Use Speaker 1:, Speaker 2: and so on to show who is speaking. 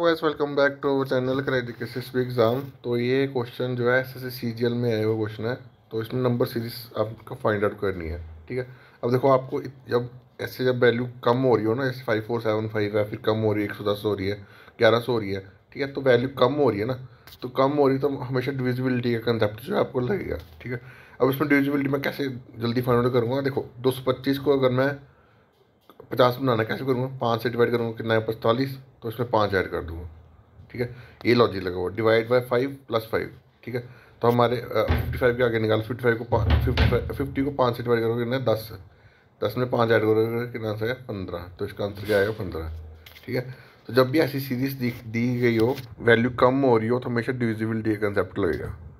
Speaker 1: वैस welcome back to our channel क्रेडिकेसिस exam तो ये क्वेश्चन जो है S S C G L में आया हुआ क्वेश्चन है तो इसमें नंबर सीरीज आपको फाइंड आउट करनी है ठीक है अब देखो आपको जब ऐसे जब वैल्यू कम हो रही हो ना ऐसे फाइव फोर सेवन फाइव है फिर कम हो रही है एक सौ दस हो रही है ग्यारह सौ हो रही है ठीक है तो वैल्यू कम हो रही है ना तो कम हो रही तो हमेशा डिविजिबिलिटी का कंसेप्ट जो है आपको लगेगा ठीक है अब इसमें डिविजिबिलिटी मैं कैसे जल्दी फाइंड आउट करूँगा देखो दो सौ पच्चीस को अगर मैं पचास बनाना कैसे करूँगा पाँच से डिवाइड करूँगा कितना है पैंतालीस तो इसमें पाँच ऐड कर दूँगा ठीक है ये लॉजिक लगा हुआ divide by five plus five ठीक है तो हमारे फिफ्टी फाइव के आगे निकाल फिफ्टी फाइव को फिफ्टी को पाँच से डिवाइड करोगे कितना दस दस में पाँच ऐड करोगे कितना आंसर है पंद्रह तो इसका आंसर क्या आएगा पंद्रह ठीक है तो जब भी ऐसी सीरीज दी, दी गई हो वैल्यू कम हो रही हो तो हमेशा डिविजिबिलिटी का कंसेप्ट लगेगा